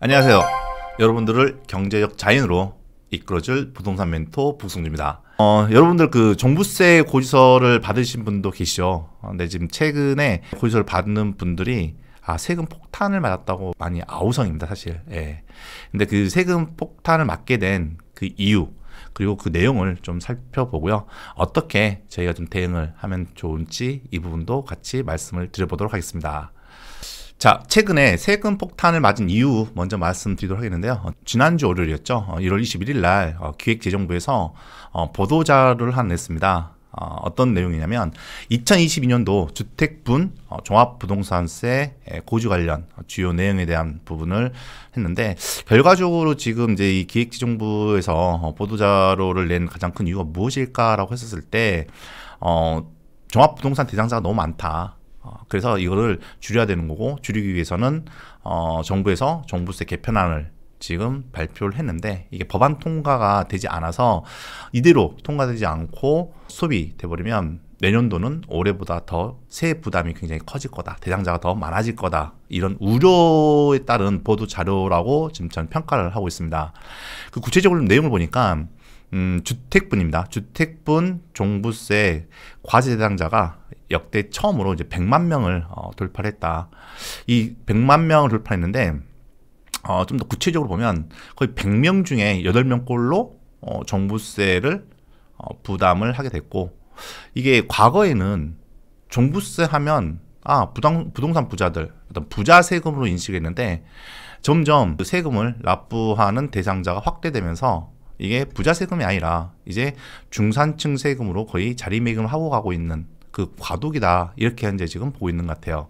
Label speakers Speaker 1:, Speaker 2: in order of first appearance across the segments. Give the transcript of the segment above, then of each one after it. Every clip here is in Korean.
Speaker 1: 안녕하세요. 여러분들을 경제적 자인으로 이끌어줄 부동산 멘토 부승주입니다. 어, 여러분들 그 종부세 고지서를 받으신 분도 계시죠. 어, 근데 지금 최근에 고지서를 받는 분들이 아, 세금 폭탄을 맞았다고 많이 아우성입니다, 사실. 예. 근데 그 세금 폭탄을 맞게 된 그 이유, 그리고 그 내용을 좀 살펴보고요. 어떻게 저희가 좀 대응을 하면 좋은지이 부분도 같이 말씀을 드려보도록 하겠습니다. 자, 최근에 세금 폭탄을 맞은 이유 먼저 말씀드리도록 하겠는데요. 어, 지난주 월요일이었죠. 1월 어, 21일 날 어, 기획재정부에서 보도자료를 나 냈습니다. 어떤 내용이냐면 2022년도 주택분 종합부동산세 고지 관련 주요 내용에 대한 부분을 했는데 결과적으로 지금 이제 이 기획재정부에서 보도자료를 낸 가장 큰 이유가 무엇일까라고 했었을 때 어, 종합부동산 대상자가 너무 많다. 어, 그래서 이거를 줄여야 되는 거고 줄이기 위해서는 어, 정부에서 정부세 개편안을 지금 발표를 했는데 이게 법안 통과가 되지 않아서 이대로 통과되지 않고 소비 돼버리면 내년도는 올해보다 더 세해 부담이 굉장히 커질 거다. 대상자가 더 많아질 거다. 이런 우려에 따른 보도 자료라고 지금 저는 평가를 하고 있습니다. 그 구체적으로 내용을 보니까 음, 주택분입니다. 주택분 종부세 과세 대상자가 역대 처음으로 이제 100만 명을 어, 돌파했다. 이 100만 명을 돌파했는데 어, 좀 더 구체적으로 보면 거의 100명 중에 8명꼴로 어, 종부세를 어, 부담을 하게 됐고 이게 과거에는 종부세 하면 아 부당, 부동산 부자들 어떤 부자 세금으로 인식했는데 점점 그 세금을 납부하는 대상자가 확대되면서 이게 부자 세금이 아니라 이제 중산층 세금으로 거의 자리매김하고 가고 있는 그 과도기다 이렇게 현재 지금 보고 있는 것 같아요.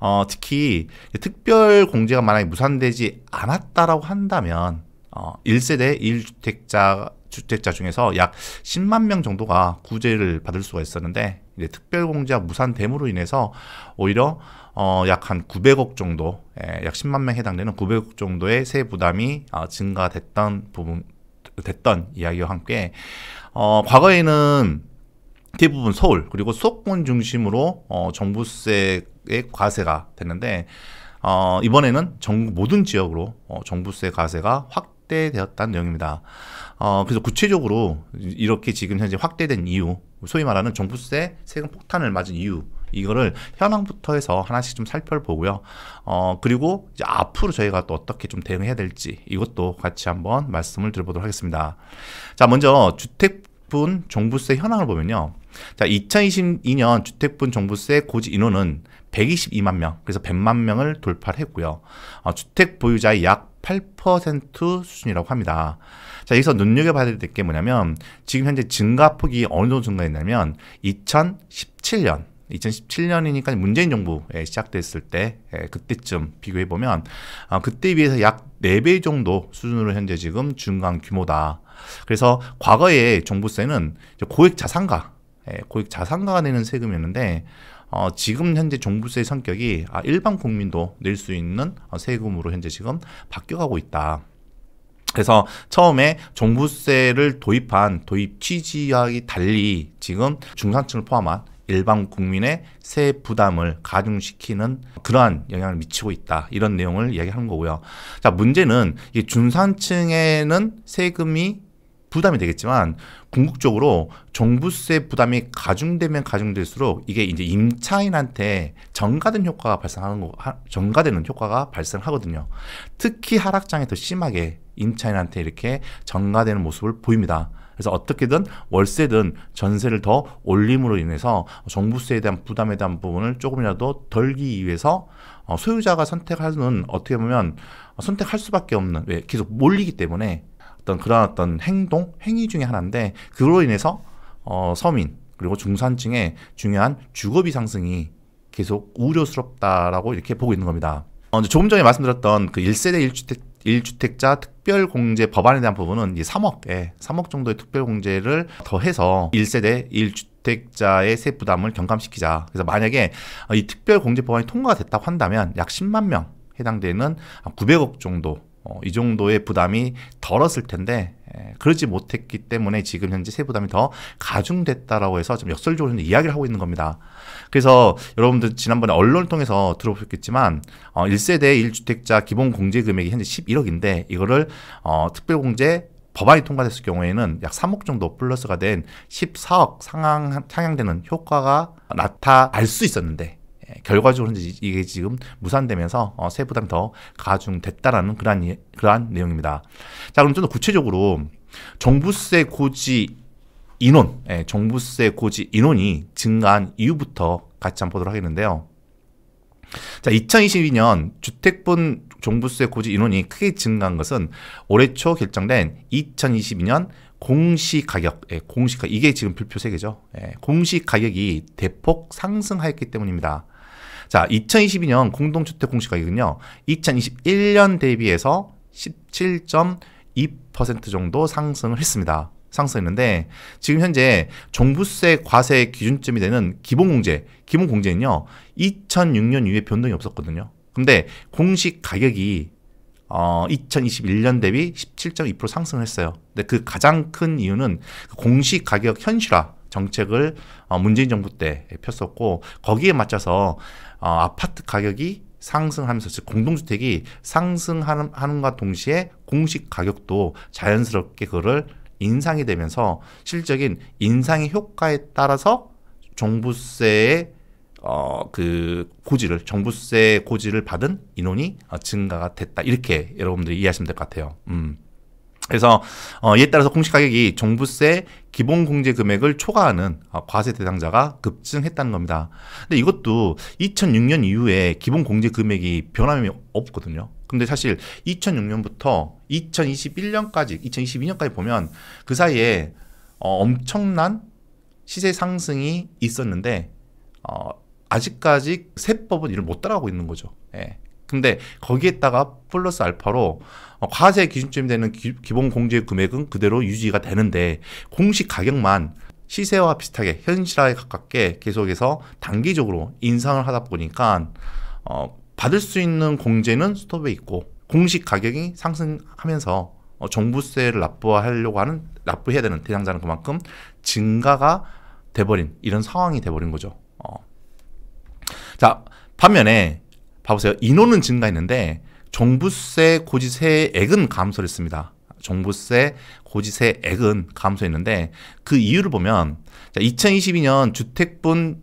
Speaker 1: 어, 특히 특별 공제가 만약에 무산되지 않았다라고 한다면 어, 1세대 1주택자 주택자 중에서 약 10만 명 정도가 구제를 받을 수가 있었는데 이제 특별공제와 무산됨으로 인해서 오히려 어, 약 한 900억 정도, 예, 약 10만 명 해당되는 900억 정도의 세부 담이 어, 증가됐던 부분, 됐던 이야기와 함께 어, 과거에는 대부분 서울 그리고 수도권 중심으로 어, 정부세의 과세가 됐는데 어, 이번에는 전국 모든 지역으로 어, 정부세 과세가 확대되었다는 내용입니다. 어, 그래서 구체적으로 이렇게 지금 현재 확대된 이유, 소위 말하는 정부세 세금 폭탄을 맞은 이유 이거를 현황부터 해서 하나씩 좀 살펴보고요. 어, 그리고 이제 앞으로 저희가 또 어떻게 좀 대응해야 될지 이것도 같이 한번 말씀을 드려보도록 하겠습니다. 자, 먼저 주택분 종부세 현황을 보면요. 자, 2022년 주택분 종부세 고지 인원은 122만 명, 그래서 100만 명을 돌파를 했고요. 어, 주택 보유자의 약 8% 수준이라고 합니다. 자, 여기서 눈여겨봐야 될 게 뭐냐면, 지금 현재 증가폭이 어느 정도 증가했냐면, 2017년, 2017년이니까 문재인 정부에 시작됐을 때 예, 그때쯤 비교해 보면 아, 그때에 비해서 약 4배 정도 수준으로 현재 지금 중간 규모다. 그래서 과거에 종부세는 고액 자산가, 예, 고액 자산가가 내는 세금이었는데 어, 지금 현재 종부세 성격이 아, 일반 국민도 낼 수 있는 어, 세금으로 현재 지금 바뀌어가고 있다. 그래서 처음에 종부세를 도입한 도입 취지와 달리 지금 중산층을 포함한 일반 국민의 세 부담을 가중시키는 그러한 영향을 미치고 있다. 이런 내용을 이야기하는 거고요. 자, 문제는 이 중산층에는 세금이 부담이 되겠지만 궁극적으로 종부세 부담이 가중되면 가중될수록 이게 이제 임차인한테 전가된 효과가 발생하는 거 전가되는 효과가 발생하거든요. 특히 하락장에 더 심하게 임차인한테 이렇게 전가되는 모습을 보입니다. 그래서 어떻게든 월세든 전세를 더 올림으로 인해서 종부세에 대한 부담에 대한 부분을 조금이라도 덜기 위해서 어, 소유자가 선택하는 어떻게 보면 선택할 수밖에 없는 왜 예, 계속 몰리기 때문에 어떤 그런 어떤 행동 행위 중에 하나인데 그로 인해서 어, 서민 그리고 중산층의 중요한 주거비 상승이 계속 우려스럽다라고 이렇게 보고 있는 겁니다. 어, 조금 전에 말씀드렸던 그 1세대 1주택 1주택자 특별공제 법안에 대한 부분은 3억에 3억 정도의 특별공제를 더해서 1세대 1주택자의 세 부담을 경감시키자. 그래서 만약에 이 특별공제 법안이 통과가 됐다고 한다면 약 10만 명 해당되는 900억 정도 어, 이 정도의 부담이 덜었을 텐데 예, 그러지 못했기 때문에 지금 현재 세부담이 더 가중됐다라고 해서 지 역설적으로 이야기를 하고 있는 겁니다. 그래서 여러분들 지난번에 언론을 통해서 들어보셨겠지만 어, 1세대 1주택자 기본 공제 금액이 현재 11억인데 이거를 어, 특별공제 법안이 통과됐을 경우에는 약 3억 정도 플러스가 된 14억 상향, 상향되는 효과가 나타날 수 있었는데 예, 결과적으로 이게 지금 무산되면서 어, 세부 담이더 가중됐다라는 그러한, 예, 그러한 내용입니다. 자, 그럼 좀 더 구체적으로 종부세 고지 인원, 예, 종부세 고지 인원이 증가한 이유부터 같이 한번 보도록 하겠는데요. 자, 2022년 주택분 종부세 고지 인원이 크게 증가한 것은 올해 초 결정된 2022년 공시 가격, 예, 공시 가 이게 지금 불표 세계죠. 예, 공시 가격이 대폭 상승하였기 때문입니다. 자, 2022년 공동주택 공시가격은요. 2021년 대비해서 17.2% 정도 상승을 했습니다. 상승했는데 지금 현재 종부세 과세 기준점이 되는 기본공제, 기본공제는요. 2006년 이후에 변동이 없었거든요. 근데 공시 가격이 어, 2021년 대비 17.2% 상승했어요. 을 근데 그 가장 큰 이유는 그 공시 가격 현실화 정책을 어, 문재인 정부 때 폈었고 거기에 맞춰서 어, 아파트 가격이 상승하면서 즉 공동주택이 상승하는 과 동시에 공식 가격도 자연스럽게 그를 인상이 되면서 실적인 질 인상의 효과에 따라서 종부세의 어, 그 고지를 종부세 고지를 받은 인원이 어, 증가가 됐다 이렇게 여러분들이 이해하시면 될 것 같아요. 음. 그래서 어, 이에 따라서 공시 가격이 종부세 기본 공제 금액을 초과하는 어, 과세 대상자가 급증했다는 겁니다. 근데 이것도 2006년 이후에 기본 공제 금액이 변함이 없거든요. 근데 사실 2006년부터 2021년까지 2022년까지 보면 그 사이에 어, 엄청난 시세 상승이 있었는데 어, 아직까지 세법은 이를 못 따라가고 있는 거죠. 예. 근데 거기에다가 플러스 알파로 어, 과세 기준점이 되는 기, 본 공제 금액은 그대로 유지가 되는데 공식 가격만 시세와 비슷하게 현실화에 가깝게 계속해서 단기적으로 인상을 하다 보니까 어, 받을 수 있는 공제는 스톱에 있고 공식 가격이 상승하면서 어, 종부세를 납부하려고 하는 납부해야 되는 대상자는 그만큼 증가가 돼버린 이런 상황이 돼버린 거죠. 어. 자 반면에 봐보세요. 인원은 증가했는데 종부세 고지세액은 감소를 했습니다. 종부세 고지세액은 감소했는데 그 이유를 보면 2022년 주택분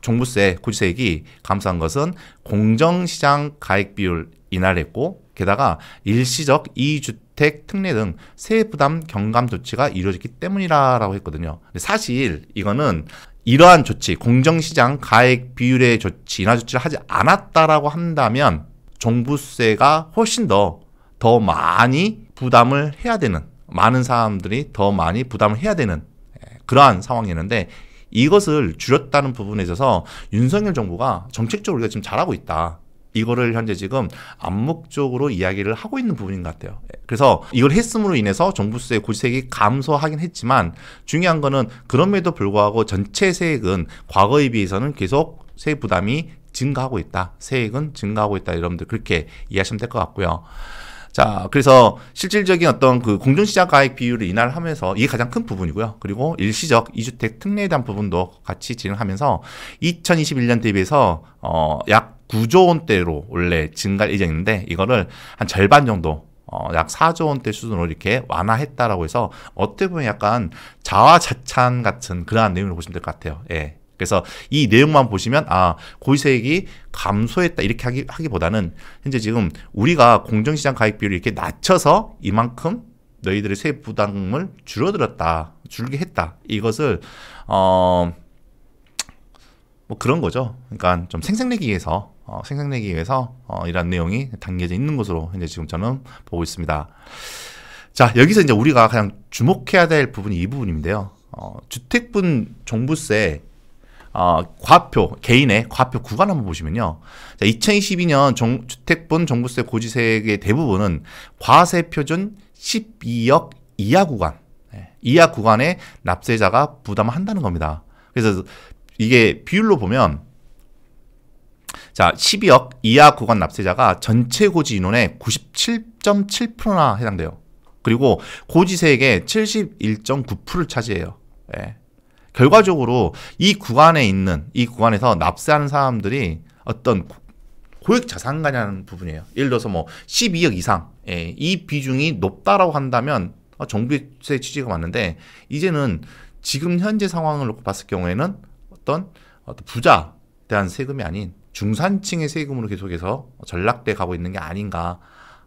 Speaker 1: 종부세 고지세액이 감소한 것은 공정시장 가액 비율 인하를 했고 게다가 일시적 이주택 특례 등 세부담 경감 조치가 이루어졌기 때문이라고 했거든요. 사실 이거는 이러한 조치, 공정시장 가액 비율의 조치, 인하 조치를 하지 않았다라고 한다면 종부세가 훨씬 더, 더 많이 부담을 해야 되는, 많은 사람들이 더 많이 부담을 해야 되는 예, 그러한 상황이었는데 이것을 줄였다는 부분에 있어서 윤석열 정부가 정책적으로 우리가 지금 잘하고 있다. 이거를 현재 지금 암묵적으로 이야기를 하고 있는 부분인 것 같아요. 그래서 이걸 했음으로 인해서 종부세 고지세액이 감소하긴 했지만 중요한 거는 그럼에도 불구하고 전체 세액은 과거에 비해서는 계속 세액 부담이 증가하고 있다. 세액은 증가하고 있다. 여러분들 그렇게 이해하시면 될 것 같고요. 자, 그래서 실질적인 어떤 그 공정시장 가액 비율을 인하를 하면서 이게 가장 큰 부분이고요. 그리고 일시적 2주택 특례에 대한 부분도 같이 진행하면서 2021년 대비해서 어, 약 9조 원대로 원래 증가할 예정인데 이거를 한 절반 정도 어, 약 4조 원대 수준으로 이렇게 완화했다라고 해서 어떻게 보면 약간 자화자찬 같은 그러한 내용으로 보시면 될 것 같아요. 예. 그래서 이 내용만 보시면 아 고시세액이 감소했다 이렇게 하기, 하기보다는 현재 지금 우리가 공정시장 가입 비율을 이렇게 낮춰서 이만큼 너희들의 세액 부담을 줄어들었다 줄게 했다 이것을 어 뭐 그런 거죠. 그러니까 좀 생색내기 위해서 어, 생산되기 위해서 어, 이런 내용이 담겨져 있는 것으로 현재 지금 저는 보고 있습니다. 자 여기서 이제 우리가 가장 주목해야 될 부분이 이 부분인데요. 어, 주택분 종부세 어, 과표 개인의 과표 구간 한번 보시면요. 자, 2022년 정, 주택분 종부세 고지세의 액 대부분은 과세 표준 12억 이하 구간 네, 이하 구간에 납세자가 부담한다는 겁니다. 그래서 이게 비율로 보면 자, 12억 이하 구간 납세자가 전체 고지 인원의 97.7%나 해당돼요. 그리고 고지세액의 71.9%를 차지해요. 예. 결과적으로 이 구간에 있는 이 구간에서 납세하는 사람들이 어떤 고액 자산가냐는 부분이에요. 예를 들어서 뭐 12억 이상 예, 이 비중이 높다라고 한다면 어, 정비세 취지가 맞는데 이제는 지금 현재 상황을 놓고 봤을 경우에는 어떤, 어떤 부자 대한 세금이 아닌 중산층의 세금으로 계속해서 전락돼 가고 있는 게 아닌가.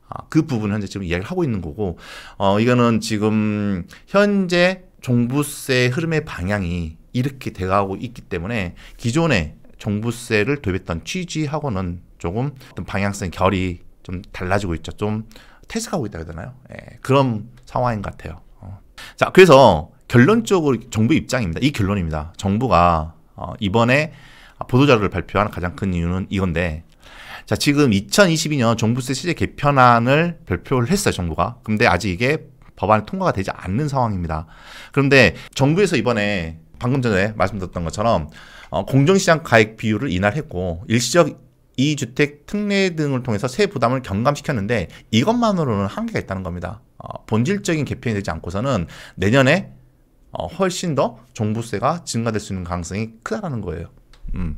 Speaker 1: 아, 그 부분 현재 지금 이야기를 하고 있는 거고, 어, 이거는 지금 현재 종부세 흐름의 방향이 이렇게 돼가고 있기 때문에 기존에 종부세를 도입했던 취지하고는 조금 방향성 결이 좀 달라지고 있죠. 좀 퇴색하고 있다 해야 되나요? 예, 그런 상황인 것 같아요. 어. 자, 그래서 결론적으로 정부 입장입니다. 이 결론입니다. 정부가 어, 이번에 아, 보도자료를 발표한 가장 큰 이유는 이건데 자 지금 2022년 종부세 시제 개편안을 발표를 했어요 정부가 근데 아직 이게 법안이 통과가 되지 않는 상황입니다 그런데 정부에서 이번에 방금 전에 말씀드렸던 것처럼 어, 공정시장 가액 비율을 인하했고 일시적 2주택 특례 등을 통해서 세 부담을 경감시켰는데 이것만으로는 한계가 있다는 겁니다. 어, 본질적인 개편이 되지 않고서는 내년에 어, 훨씬 더 종부세가 증가될 수 있는 가능성이 크다라는 거예요. 음.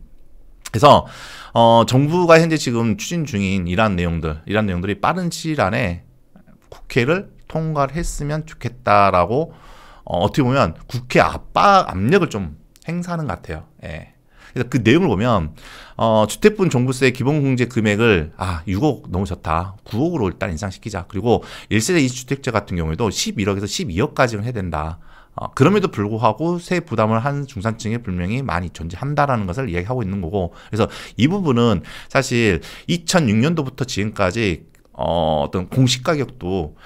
Speaker 1: 그래서 어, 정부가 현재 지금 추진 중인 이러한 내용들, 이러한 내용들이 빠른 시일 안에 국회를 통과를 했으면 좋겠다라고 어, 어떻게 보면 국회 압박 압력을 좀 행사하는 것 같아요. 예. 그래서 그 내용을 보면 어, 주택분 종부세 기본공제 금액을 아 6억 너무 좋다. 9억으로 일단 인상시키자. 그리고 1세대 2주택자 같은 경우에도 11억에서 12억까지는 해야 된다. 어, 그럼에도 불구하고 세 부담을 한중산층에분명히 많이 존재한다라는 것을 이야기하고 있는 거고 그래서 이 부분은 사실 2006년도부터 지금까지 어, 어떤 공시 가격도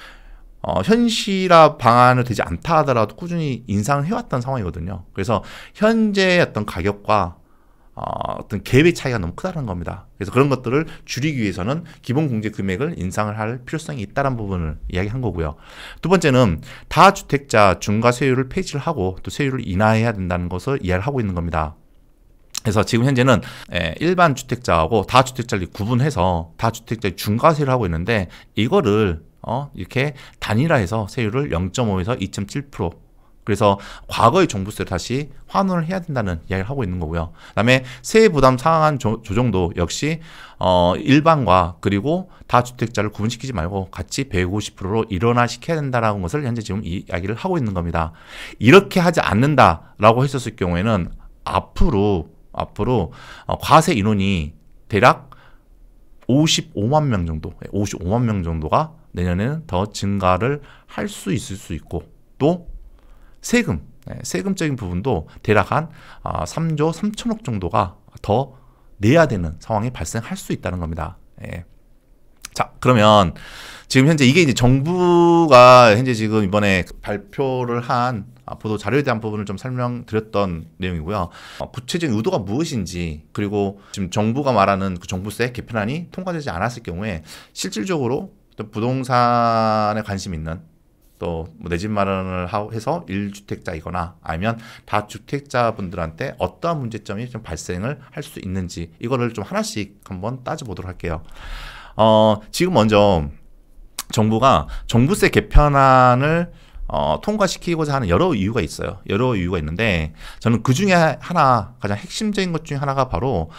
Speaker 1: 어, 현실화 방안을 되지 않다 하더라도 꾸준히 인상을 해왔던 상황이거든요. 그래서 현재 어떤 가격과 어, 떤 계획 차이가 너무 크다는 겁니다. 그래서 그런 것들을 줄이기 위해서는 기본 공제 금액을 인상을 할 필요성이 있다는 부분을 이야기한 거고요. 두 번째는 다주택자 중과세율을 폐지를 하고 또 세율을 인하해야 된다는 것을 이해를 하고 있는 겁니다. 그래서 지금 현재는 예, 일반 주택자하고 다주택자를 구분해서 다주택자의 중과세를 하고 있는데 이거를 어, 이렇게 단일화해서 세율을 0.5에서 2.7% 그래서 과거의 종부세를 다시 환원을 해야 된다는 이야기를 하고 있는 거고요. 그다음에 세 부담 상한 조, 정도 역시 어 일반과 그리고 다주택자를 구분시키지 말고 같이 150%로 일원화 시켜야 된다라는 것을 현재 지금 이야기를 하고 있는 겁니다. 이렇게 하지 않는다라고 했었을 경우에는 앞으로 앞으로 어, 과세 인원이 대략 55만 명 정도, 55만 예, 명 정도가 내년에는 더 증가를 할 수 있을 수 있고 또 세금, 네, 세금적인 부분도 대략 한 3조 아, 3천억 정도가 더 내야 되는 상황이 발생할 수 있다는 겁니다. 예. 자, 그러면 지금 현재 이게 이제 정부가 현재 지금 이번에 발표를 한 아, 보도 자료에 대한 부분을 좀 설명드렸던 내용이고요. 어, 구체적인 의도가 무엇인지 그리고 지금 정부가 말하는 그 정부세 개편안이 통과되지 않았을 경우에 실질적으로 부동산에 관심 있는 또내집 뭐 마련을 해서 1주택자이거나 아니면 다주택자분들한테 어떠한 문제점이 좀 발생을 할 수 있는지 이거를 좀 하나씩 한번 따져보도록 할게요. 어, 지금 먼저 정부가 정부세 개편안을 어, 통과시키고자 하는 여러 이유가 있어요. 여러 이유가 있는데 저는 그 중에 하나 가장 핵심적인 것 중에 하나가 바로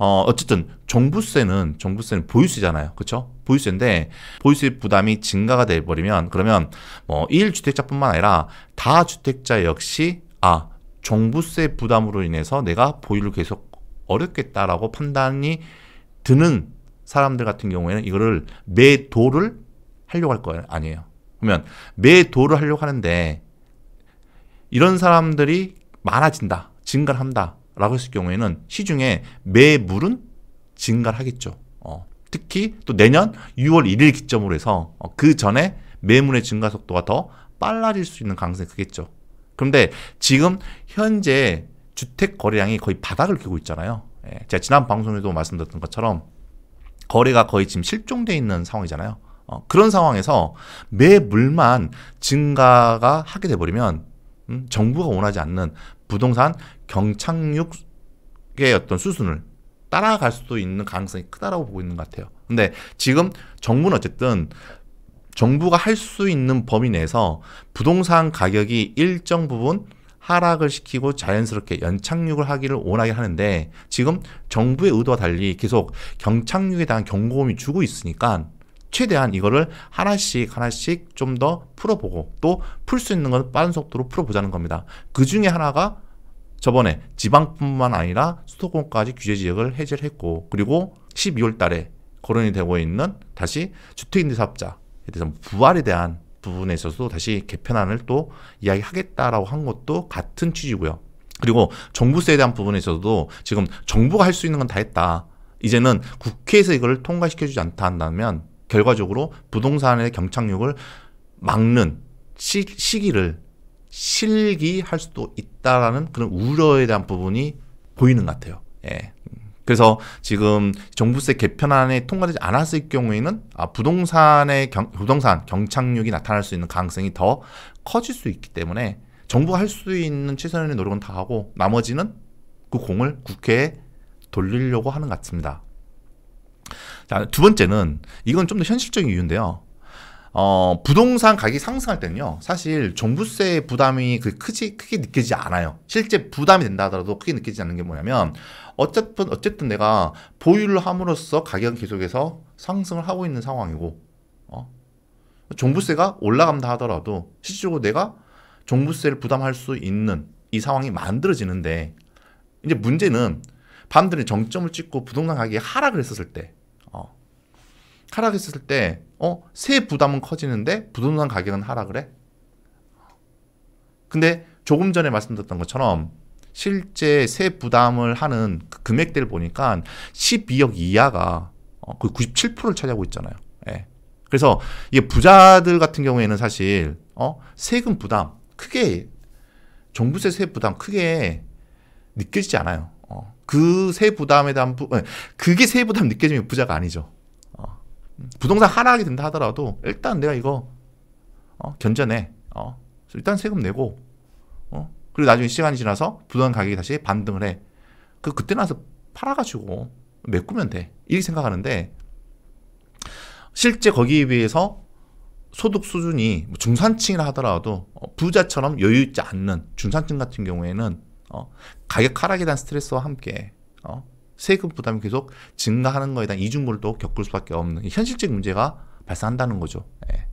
Speaker 1: 어, 어쨌든 종부세는 종부세는 보유세잖아요. 그렇죠? 보유세인데 보유세 부담이 증가가 돼 버리면 그러면 뭐 1주택자뿐만 아니라 다주택자 역시 아, 종부세 부담으로 인해서 내가 보유를 계속 어렵겠다라고 판단이 드는 사람들 같은 경우에는 이거를 매도를 하려고 할 거예요. 아니에요. 그러면 매도를 하려고 하는데 이런 사람들이 많아진다. 증가한다. 라고 했을 경우에는 시중에 매물은 증가를 하겠죠. 어, 특히 또 내년 6월 1일 기점으로 해서 어, 그 전에 매물의 증가 속도가 더 빨라질 수 있는 가능성이 크겠죠. 그런데 지금 현재 주택 거래량이 거의 바닥을 끼고 있잖아요. 예, 제가 지난 방송에도 말씀드렸던 것처럼 거래가 거의 지금 실종되어 있는 상황이잖아요. 어, 그런 상황에서 매물만 증가가 하게 돼버리면 음, 정부가 원하지 않는 부동산 경착륙의 어떤 수순을 따라갈 수도 있는 가능성이 크다라고 보고 있는 것 같아요. 근데 지금 정부는 어쨌든 정부가 할 수 있는 범위 내에서 부동산 가격이 일정 부분 하락을 시키고 자연스럽게 연착륙을 하기를 원하게 하는데 지금 정부의 의도와 달리 계속 경착륙에 대한 경고음이 주고 있으니까 최대한 이거를 하나씩 하나씩 좀 더 풀어보고 또 풀 수 있는 건 빠른 속도로 풀어보자는 겁니다. 그 중에 하나가 저번에 지방뿐만 아니라 수도권까지 규제 지역을 해제를 했고 그리고 12월 달에 거론이 되고 있는 다시 주택임대 사업자에 대해서 부활에 대한 부분에 있어서도 다시 개편안을 또 이야기하겠다라고 한 것도 같은 취지고요. 그리고 정부세에 대한 부분에 있어서도 지금 정부가 할 수 있는 건 다 했다. 이제는 국회에서 이걸 통과시켜주지 않다 한다면 결과적으로 부동산의 경착륙을 막는 시, 기를 실기할 수도 있다라는 그런 우려에 대한 부분이 보이는 것 같아요. 예. 그래서 지금 종부세 개편안에 통과되지 않았을 경우에는 아, 부동산의 경, 부동산 경착륙이 나타날 수 있는 가능성이 더 커질 수 있기 때문에 정부가 할 수 있는 최선의 노력은 다 하고 나머지는 그 공을 국회에 돌리려고 하는 것 같습니다. 두 번째는 이건 좀 더 현실적인 이유인데요. 어, 부동산 가격이 상승할 때는요, 사실 종부세 부담이 그 크지, 크게 느껴지지 않아요. 실제 부담이 된다 하더라도 크게 느껴지지 않는 게 뭐냐면, 어쨌든, 어쨌든 내가 보유를 함으로써 가격은 계속해서 상승을 하고 있는 상황이고, 어? 종부세가 올라간다 하더라도, 실질적으로 내가 종부세를 부담할 수 있는 이 상황이 만들어지는데, 이제 문제는, 반들이 정점을 찍고 부동산 가격이 하락을 했었을 때, 하락했을 때, 어? 세 부담은 커지는데 부동산 가격은 하락을 해? 근데 조금 전에 말씀드렸던 것처럼 실제 세 부담을 하는 그 금액대를 보니까 12억 이하가 어, 거의 97%를 차지하고 있잖아요. 예. 그래서 이게 부자들 같은 경우에는 사실 어? 세금 부담 크게 종부세 세 부담 크게 느껴지지 않아요. 어. 그 세 부담에 대한 부, 어, 그게 세 부담 느껴지면 부자가 아니죠. 어. 부동산 하락이 된다 하더라도 일단 내가 이거 어, 견제네 어, 일단 세금 내고 어, 그리고 나중에 시간이 지나서 부동산 가격이 다시 반등을 해. 그 그때 나서 팔아가지고 메꾸면 돼. 이렇게 생각하는데 실제 거기에 비해서 소득 수준이 뭐 중산층이라 하더라도 어, 부자처럼 여유 있지 않는 중산층 같은 경우에는 어, 가격 하락에 대한 스트레스와 함께 어, 세금 부담이 계속 증가하는 거에 대한 이중고를 또 겪을 수밖에 없는 현실적 문제가 발생한다는 거죠. 예.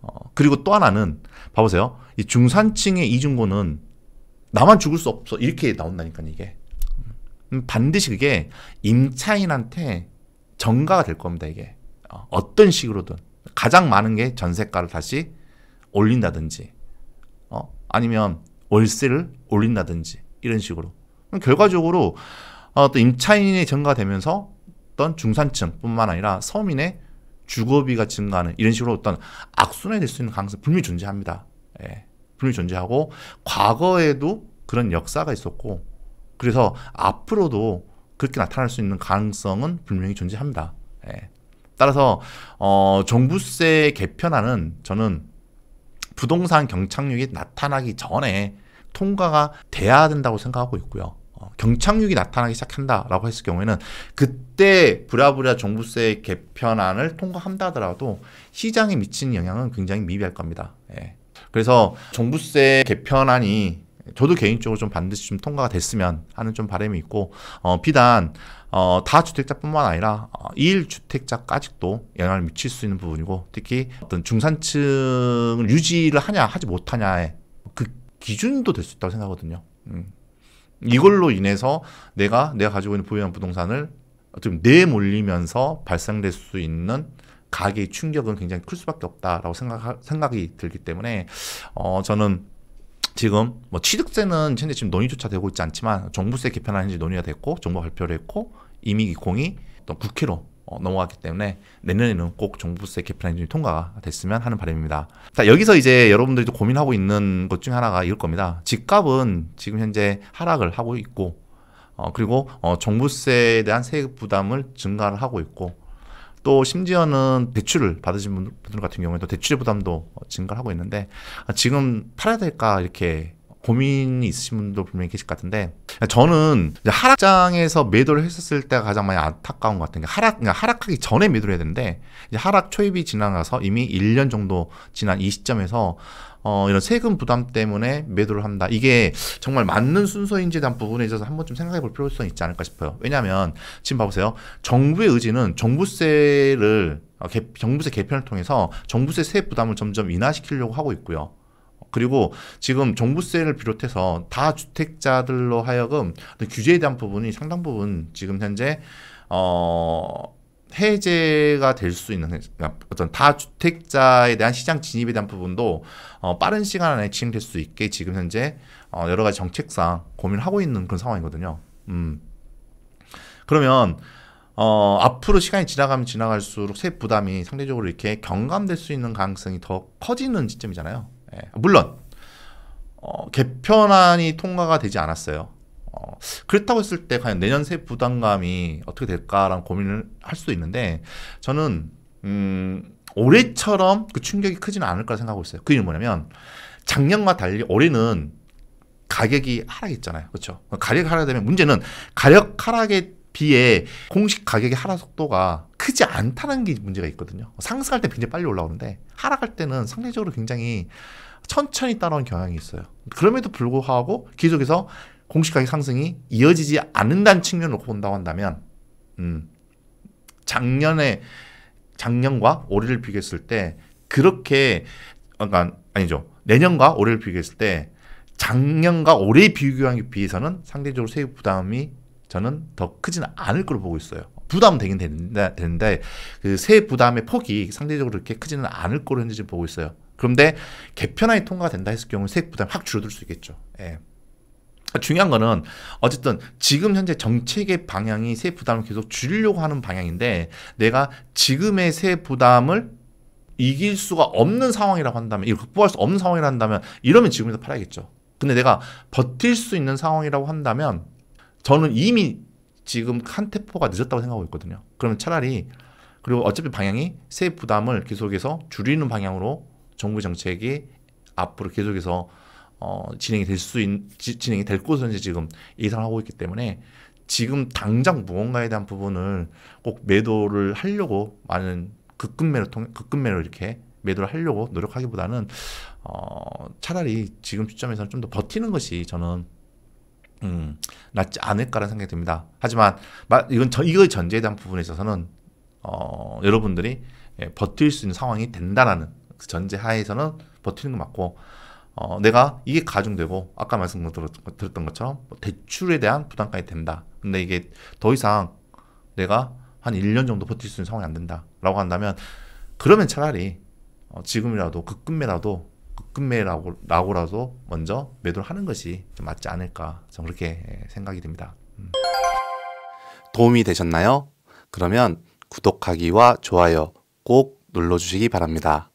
Speaker 1: 어, 그리고 또 하나는 봐보세요. 이 중산층의 이중고는 나만 죽을 수 없어 이렇게 나온다니까 이게 음, 반드시 그게 임차인한테 정가가 될 겁니다 이게 어, 어떤 식으로든 가장 많은 게 전세가를 다시 올린다든지 어? 아니면 월세를 올린다든지 이런 식으로 결과적으로 어, 또 임차인이 증가되면서 어떤 중산층뿐만 아니라 서민의 주거비가 증가하는 이런 식으로 어떤 악순환이 될 수 있는 가능성 분명히 존재합니다. 예. 분명히 존재하고 과거에도 그런 역사가 있었고 그래서 앞으로도 그렇게 나타날 수 있는 가능성은 분명히 존재합니다. 예. 따라서 어, 종부세 개편안은 저는 부동산 경착륙이 나타나기 전에 통과가 돼야 된다고 생각하고 있고요. 어, 경착륙이 나타나기 시작한다라고 했을 경우에는 그때 브라브라 종부세 개편안을 통과한다더라도 하 시장에 미치는 영향은 굉장히 미비할 겁니다. 예. 그래서 종부세 개편안이 저도 개인적으로 좀 반드시 좀 통과가 됐으면 하는 좀 바람이 있고 어, 비단 어, 다주택자뿐만 아니라 어, 일주택자까지도 영향을 미칠 수 있는 부분이고 특히 어떤 중산층을 유지를 하냐 하지 못하냐의그 기준도 될 수 있다고 생각하거든요. 음. 이걸로 인해서 내가 내가 가지고 있는 부유한 부동산을 좀 내몰리면서 발생될 수 있는 가격의 충격은 굉장히 클 수밖에 없다라고 생각 생각이 들기 때문에 어 저는 지금 뭐 취득세는 현재 지금 논의조차 되고 있지 않지만 정부세 개편안는지 논의가 됐고 정부 발표를 했고 이미 기공이 또 국회로 어, 넘어갔기 때문에 내년에는 꼭종부세 개편안이 통과가 됐으면 하는 바람입니다. 자 여기서 이제 여러분들이 고민하고 있는 것 중 하나가 이럴 겁니다. 집값은 지금 현재 하락을 하고 있고 어, 그리고 어, 정부세에 대한 세액 부담을 증가를 하고 있고 또 심지어는 대출을 받으신 분들 같은 경우에도 대출 부담도 어, 증가하고 있는데 아, 지금 팔아야 될까 이렇게 고민이 있으신 분도 분명히 계실 것 같은데 저는 하락장에서 매도를 했었을 때가 가장 많이 안타까운 것 같은 게 하락 그러니까 하락하기 전에 매도를 해야 되는데 하락 초입이 지나가서 이미 1년 정도 지난 이 시점에서 어, 이런 세금 부담 때문에 매도를 한다. 이게 정말 맞는 순서인지에 대한 부분에 있어서 한번 좀 생각해 볼 필요성이 있지 않을까 싶어요. 왜냐하면 지금 봐보세요. 정부의 의지는 정부세를 어, 정부세 개편을 통해서 정부세 세 부담을 점점 인하시키려고 하고 있고요. 그리고 지금 종부세를 비롯해서 다 주택자들로 하여금 규제에 대한 부분이 상당 부분 지금 현재 어 해제가 될 수 있는 그러니까 어떤 다주택자에 대한 시장 진입에 대한 부분도 어, 빠른 시간 안에 진행될 수 있게 지금 현재 어, 여러 가지 정책상 고민하고 있는 그런 상황이거든요. 음. 그러면 어, 앞으로 시간이 지나가면 지나갈수록 세 부담이 상대적으로 이렇게 경감될 수 있는 가능성이 더 커지는 시점이잖아요. 예, 물론 어, 개편안이 통과가 되지 않았어요. 어, 그렇다고 했을 때 과연 내년 세 부담감이 어떻게 될까라는 고민을 할 수도 있는데 저는 음, 올해처럼 그 충격이 크지는 않을 거라 생각하고 있어요. 그 이유는 뭐냐면 작년과 달리 올해는 가격이 하락했잖아요. 그렇죠? 가격 하락되면 문제는 가격 하락에 비해 공식 가격의 하락 속도가 크지 않다는 게 문제가 있거든요. 상승할 때 굉장히 빨리 올라오는데 하락할 때는 상대적으로 굉장히 천천히 따라온 경향이 있어요. 그럼에도 불구하고 계속해서 공식 가격 상승이 이어지지 않는다는 측면을 놓고 본다고 한다면 음, 작년에 작년과 올해를 비교했을 때 그렇게 어, 그러니까 아니죠. 내년과 올해를 비교했을 때 작년과 올해 비교하기 비해서는 상대적으로 세액 부담이 저는 더 크지는 않을 걸로 보고 있어요. 부담 되긴 되는데, 되는데 그 그세 부담의 폭이 상대적으로 그렇게 크지는 않을 거로 현재 지금 보고 있어요. 그런데 개편안이 통과된다 했을 경우 세 부담 확 줄어들 수 있겠죠. 예. 중요한 거는 어쨌든 지금 현재 정책의 방향이 세 부담을 계속 줄이려고 하는 방향인데 내가 지금의 세 부담을 이길 수가 없는 상황이라고 한다면 이걸 극복할 수 없는 상황이라 고 한다면 이러면 지금에서 팔아야겠죠. 근데 내가 버틸 수 있는 상황이라고 한다면 저는 이미 지금 칸 테포가 늦었다고 생각하고 있거든요. 그러면 차라리 그리고 어차피 방향이 세액 부담을 계속해서 줄이는 방향으로 정부 정책이 앞으로 계속해서 어, 진행이 될수 진행이 될 것으로 지금 예상하고 있기 때문에 지금 당장 무언가에 대한 부분을 꼭 매도를 하려고 많은 급급매로 통 급급매로 이렇게 매도를 하려고 노력하기보다는 어, 차라리 지금 시점에서는 좀 더 버티는 것이 저는 음, 낫지 않을까라는 생각이 듭니다. 하지만 이건 저, 이거 전제에 대한 부분에 있어서는 어, 여러분들이 예, 버틸 수 있는 상황이 된다라는 그 전제 하에서는 버티는 게 맞고 어, 내가 이게 가중되고 아까 말씀드렸던 것처럼 뭐 대출에 대한 부담까지 된다. 근데 이게 더 이상 내가 한 1년 정도 버틸 수 있는 상황이 안 된다라고 한다면 그러면 차라리 어, 지금이라도 급금매라도 그 급매라고 라고라도 먼저 매도를 하는 것이 맞지 않을까 저 그렇게 예, 생각이 됩니다 음. 도움이 되셨나요? 그러면 구독하기와 좋아요 꼭 눌러주시기 바랍니다.